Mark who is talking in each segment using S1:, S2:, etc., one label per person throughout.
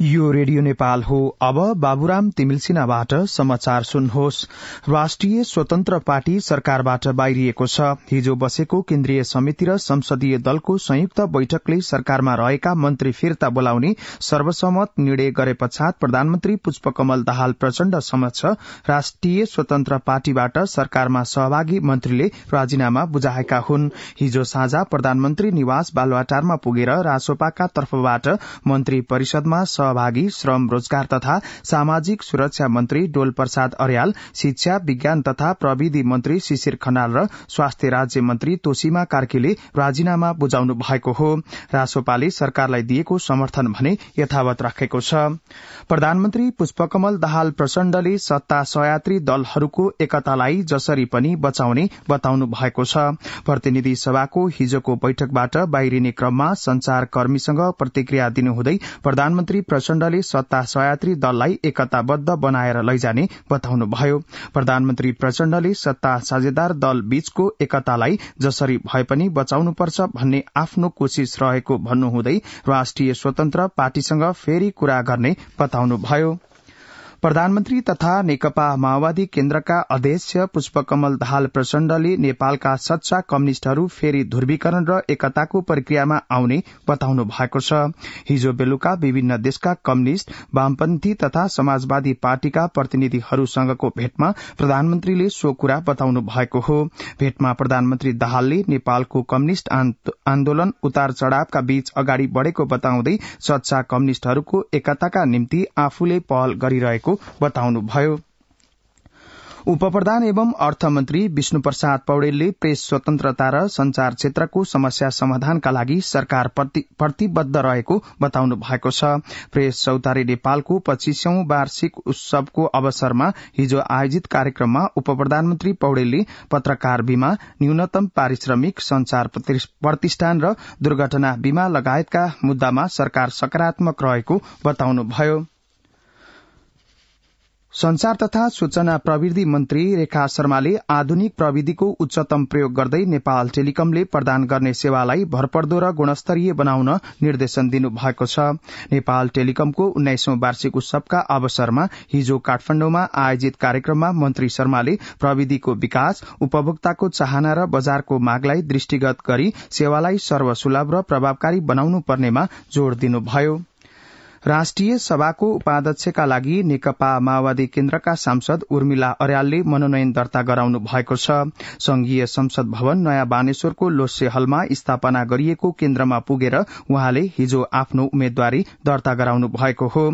S1: यो रेडियो नेपाल हो अब बाबुराम तिमिल्सिनाबाट समाचार सुन्नुहोस् राष्ट्रिय स्वतन्त्र पार्टी सरकारबाट बाहिरिएको छ हिजो बसेको केन्द्रीय समिति र संसदीय दलको संयुक्त बैठकले सरकारमा रहेका मन्त्री फिर्ता बोलाउने सर्वसम्मत निर्णय गरे पश्चात प्रधानमन्त्री पुष्पकमल दाहाल प्रचण्ड समक्ष राष्ट्रिय स्वतन्त्र पार्टीबाट सरकारमा सहभागी मन्त्रीले राजीनामा बुझाएका हुन् हिजो साँझ प्रधानमन्त्री निवास बालुवाटारमा पुगेर रासोपाका तर्फबाट मन्त्री परिषदमा सहभागी श्रम रोजगार तथा सामाजिक सुरक्षा मन्त्री डोल प्रसाद अर्याल शिक्षा विज्ञान तथा प्रविधि मन्त्री शिशिर खनाल र स्वास्थ्य राज्य मन्त्री तोसीमा कार्कीले राजीनामा बुझाउनु भएको हो रासोपाले सरकारलाई दिएको समर्थन भने यथावत राखेको छ प्रधानमन्त्री पुष्पकमल दाहाल प्रचण्डले सत्ता सयात्री दलहरूको एकतालाई जसरी पनि बचाउने बताउनु भएको छ प्रतिनिधि सभाको हिजोको बैठकबाट बाहिरिने क्रममा संचार कर्मीसँग प्रतिक्रिया दिनुहुँदै प्रधानमन्त्री प्र प्रचण्डले सत्ता सयात्री दललाई एकताबद्ध बनाएर लैजाने बताउनुभयो प्रधानमन्त्री प्रचण्डले सत्ता साझेदार दल बीचको एकतालाई जसरी भए पनि बचाउनुपर्छ भन्ने आफ्नो कोशिश रहेको भन्नुहुँदै राष्ट्रिय स्वतन्त्र पार्टीसँग फेरि कुरा गर्ने बताउनुभयो प्रधानमन्त्री तथा नेकपा माओवादी केन्द्रका अध्यक्ष पुष्पकमल दाहाल प्रचण्डले नेपालका सच्चा कम्युनिष्टहरू फेरि ध्रुवीकरण र एकताको प्रक्रियामा आउने बताउनु भएको छ हिजो बेलुका विभिन्न देशका कम्युनिष्ट वामपन्थी तथा समाजवादी पार्टीका प्रतिनिधिहरूसँगको भेटमा प्रधानमन्त्रीले सो कुरा बताउनु भएको हो भेटमा प्रधानमन्त्री दाहालले नेपालको कम्युनिष्ट आन्दोलन उतार चढ़ावका बीच अगाडि बढ़ेको बताउँदै सच्चा कम्युनिष्टहरूको एकताका निम्ति आफूले पहल गरिरहेको भएको बताउनुभयो उपप्रधान एवं अर्थमन्त्री विष्णु प्रसाद पौडेलले प्रेस स्वतन्त्रता र संचार क्षेत्रको समस्या समाधानका लागि सरकार प्रतिबद्ध रहेको बताउनु भएको छ प्रेस चौतारी नेपालको पच्चीसौं वार्षिक उत्सवको अवसरमा हिजो आयोजित कार्यक्रममा उप प्रधानमन्त्री पौडेलले पत्रकार बीमा न्यूनतम पारिश्रमिक संचार प्रतिष्ठान र दुर्घटना बीमा लगायतका मुद्दामा सरकार सकारात्मक रहेको बताउनुभयो संचार तथा सूचना प्रविधि मन्त्री रेखा शर्माले आधुनिक प्रविधिको उच्चतम प्रयोग गर्दै नेपाल टेलिकमले प्रदान गर्ने सेवालाई भरपर्दो र गुणस्तरीय बनाउन निर्देशन दिनुभएको छ नेपाल टेलिकमको उन्नाइसौं वार्षिक उत्सवका अवसरमा हिजो काठमाण्डुमा आयोजित कार्यक्रममा मन्त्री शर्माले प्रविधिको विकास उपभोक्ताको चाहना र बजारको मागलाई दृष्टिगत गरी सेवालाई सर्वसुलभ र प्रभावकारी बनाउनु पर्नेमा जोड़ दिनुभयो राष्ट्रिय सभाको उपाध्यक्षका लागि नेकपा माओवादी केन्द्रका सांसद उर्मिला अर्यालले मनोनयन दर्ता गराउनु भएको छ संघीय संसद भवन नयाँ बानेश्वरको लोसे हलमा स्थापना गरिएको केन्द्रमा पुगेर उहाँले हिजो आफ्नो उम्मेद्वारी दर्ता गराउनु भएको हो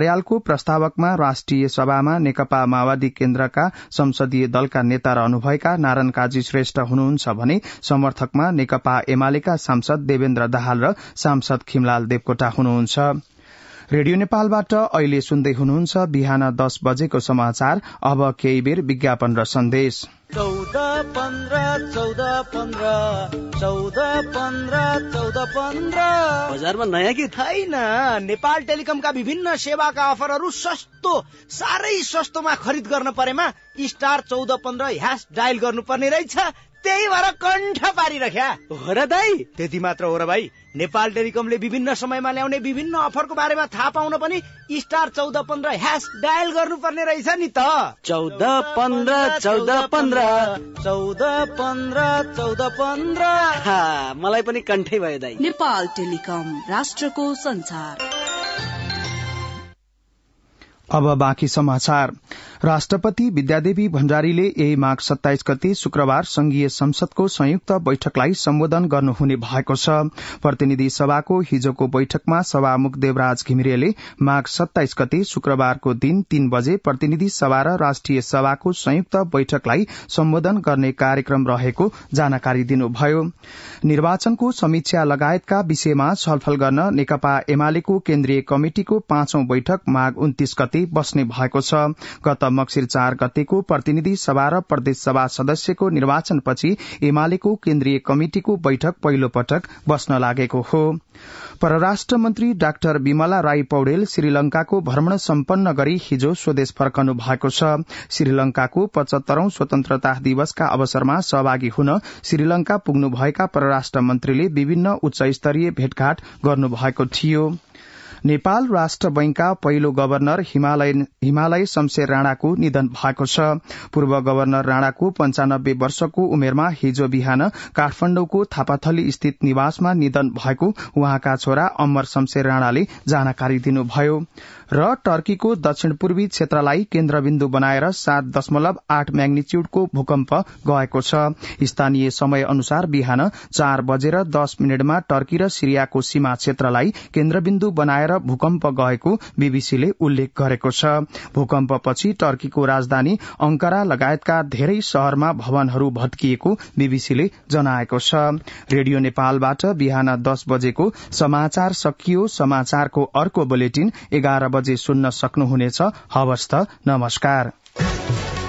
S1: अर्यालको प्रस्तावकमा राष्ट्रिय सभामा नेकपा माओवादी केन्द्रका संसदीय दलका नेता रहनुभएका नारायण काजी श्रेष्ठ हुनुहुन्छ भने समर्थकमा नेकपा एमालेका सांसद देवेन्द्र दाहाल र सांसद खिमलाल देवकोटा हुनुहुन्छ रेडियो नेपालबाट अहिले सुन्दै हुनुहुन्छ बिहान दस बजेको समाचार अब केही बेर विज्ञापन र सन्देश चौध पन्ध्र चौध पन्ध्र चौध पन्ध्र चौध पन्ध्र बजारमा नयाँ कि छैन नेपाल टेलिकमका विभिन्न सेवाका अफरहरू सस्तो साह्रै सस्तोमा खरिद गर्न परेमा स्टार चौध पन्ध्र ह्यास डायल गर्नुपर्ने रहेछ त्यही भएर कण्ठ पारिरख्या हो र दाई त्यति मात्र हो र भाइ नेपाल टेलिकमले विभिन्न समयमा ल्याउने विभिन्न अफरको बारेमा थाहा पाउन पनि स्टार चौध पन्ध्र ह्यास डायल गर्नुपर्ने रहेछ नि त चौध पन्ध्र चौध पन्ध्र चौध पन्ध्र चौध पन्ध्र मलाई पनि कण्ठै भयो दाई नेपाल टेलिकम राष्ट्रको संसार अब बाँकी समाचार राष्ट्रपति विद्यादेवी भण्डारीले यही माघ सत्ताइस गते शुक्रबार संघीय संसदको संयुक्त बैठकलाई सम्बोधन गर्नुहुने भएको छ प्रतिनिधि सभाको हिजोको बैठकमा सभामुख देवराज घिमिरेले माघ सत्ताइस गते शुक्रबारको दिन तीन बजे प्रतिनिधि सभा र राष्ट्रिय सभाको संयुक्त बैठकलाई सम्बोधन गर्ने कार्यक्रम रहेको जानकारी दिनुभयो निर्वाचनको समीक्षा लगायतका विषयमा छलफल गर्न नेकपा एमालेको केन्द्रीय कमिटिको पाँचौं बैठक माघ उन्तिस गते गते बस्ने भएको छ गत मक्सिर चार गतेको प्रतिनिधि सभा र प्रदेशसभा सदस्यको निर्वाचनपछि एमालेको केन्द्रीय कमिटिको बैठक पहिलो पटक बस्न लागेको हो परराष्ट्र मन्त्री डाक्टर विमला राई पौडेल श्रीलंकाको भ्रमण सम्पन्न गरी हिजो स्वदेश फर्कनु भएको छ श्रीलंकाको पचहत्तरौं स्वतन्त्रता दिवसका अवसरमा सहभागी हुन श्रीलंका पुग्नुभएका परराष्ट्र मन्त्रीले विभिन्न उच्च स्तरीय भेटघाट गर्नुभएको थियो नेपाल राष्ट्र बैंकका पहिलो गवर्नर हिमालय शमशेर राणाको निधन भएको छ पूर्व गवर्नर राणाको पञ्चानब्बे वर्षको उमेरमा हिजो बिहान काठमाण्डुको थापाथली स्थित निवासमा निधन भएको उहाँका छोरा अमर शमशेर राणाले जानकारी दिनुभयो र टर्कीको दक्षिण पूर्वी क्षेत्रलाई केन्द्रबिन्दु बनाएर सात दशमलव आठ म्याग्निच्यूडको भूकम्प गएको छ स्थानीय समय अनुसार बिहान चार बजेर दस मिनटमा टर्की र सिरियाको सीमा क्षेत्रलाई केन्द्रबिन्दु बनाएर भएर भूकम्प गएको बीबीसीले उल्लेख गरेको छ भूकम्पपछि टर्कीको राजधानी अंकारा लगायतका धेरै शहरमा भवनहरू भत्किएको बीबीसीले जनाएको छ रेडियो नेपालबाट बिहान दस बजेको समाचार सकियो समाचारको अर्को बुलेटिन एघार बजे सुन्न सक्नुहुनेछ हवस्त नमस्कार